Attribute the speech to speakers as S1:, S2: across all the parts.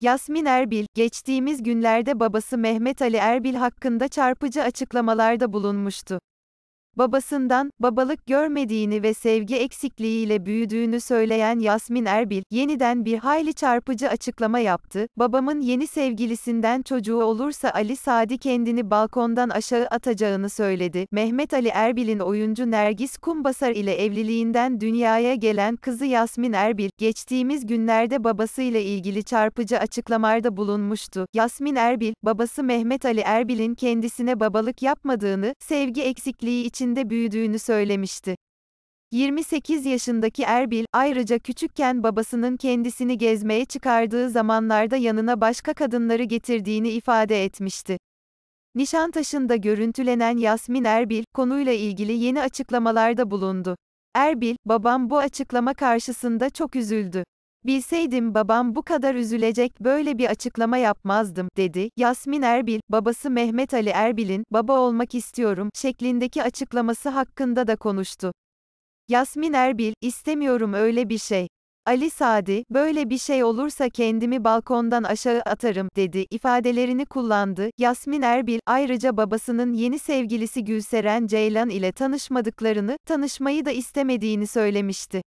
S1: Yasmin Erbil, geçtiğimiz günlerde babası Mehmet Ali Erbil hakkında çarpıcı açıklamalarda bulunmuştu babasından babalık görmediğini ve sevgi eksikliğiyle büyüdüğünü söyleyen Yasmin Erbil, yeniden bir hayli çarpıcı açıklama yaptı. Babamın yeni sevgilisinden çocuğu olursa Ali Sadi kendini balkondan aşağı atacağını söyledi. Mehmet Ali Erbil'in oyuncu Nergis Kumbasar ile evliliğinden dünyaya gelen kızı Yasmin Erbil, geçtiğimiz günlerde babasıyla ilgili çarpıcı açıklamalarda bulunmuştu. Yasmin Erbil, babası Mehmet Ali Erbil'in kendisine babalık yapmadığını, sevgi eksikliği için içinde büyüdüğünü söylemişti. 28 yaşındaki Erbil, ayrıca küçükken babasının kendisini gezmeye çıkardığı zamanlarda yanına başka kadınları getirdiğini ifade etmişti. Nişantaşı'nda görüntülenen Yasmin Erbil, konuyla ilgili yeni açıklamalarda bulundu. Erbil, babam bu açıklama karşısında çok üzüldü. Bilseydim babam bu kadar üzülecek böyle bir açıklama yapmazdım, dedi. Yasmin Erbil, babası Mehmet Ali Erbil'in, baba olmak istiyorum, şeklindeki açıklaması hakkında da konuştu. Yasmin Erbil, istemiyorum öyle bir şey. Ali Sadi, böyle bir şey olursa kendimi balkondan aşağı atarım, dedi, ifadelerini kullandı. Yasmin Erbil, ayrıca babasının yeni sevgilisi Gülseren Ceylan ile tanışmadıklarını, tanışmayı da istemediğini söylemişti.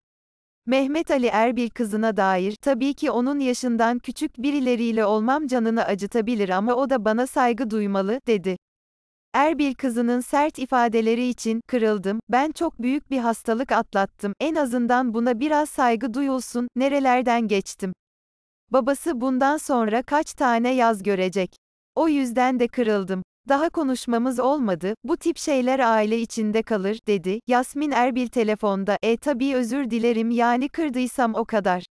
S1: Mehmet Ali Erbil kızına dair, tabii ki onun yaşından küçük birileriyle olmam canını acıtabilir ama o da bana saygı duymalı, dedi. Erbil kızının sert ifadeleri için, kırıldım, ben çok büyük bir hastalık atlattım, en azından buna biraz saygı duyulsun, nerelerden geçtim. Babası bundan sonra kaç tane yaz görecek. O yüzden de kırıldım. Daha konuşmamız olmadı, bu tip şeyler aile içinde kalır, dedi. Yasmin Erbil telefonda, e tabii özür dilerim yani kırdıysam o kadar.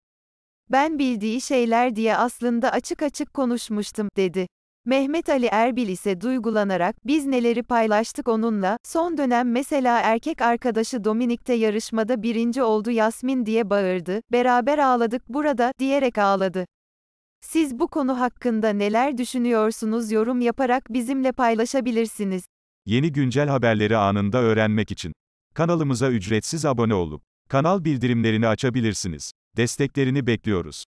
S1: Ben bildiği şeyler diye aslında açık açık konuşmuştum, dedi. Mehmet Ali Erbil ise duygulanarak, biz neleri paylaştık onunla, son dönem mesela erkek arkadaşı Dominik'te yarışmada birinci oldu Yasmin diye bağırdı, beraber ağladık burada, diyerek ağladı. Siz bu konu hakkında neler düşünüyorsunuz yorum yaparak bizimle paylaşabilirsiniz. Yeni güncel haberleri anında öğrenmek için kanalımıza ücretsiz abone olup kanal bildirimlerini açabilirsiniz. Desteklerini bekliyoruz.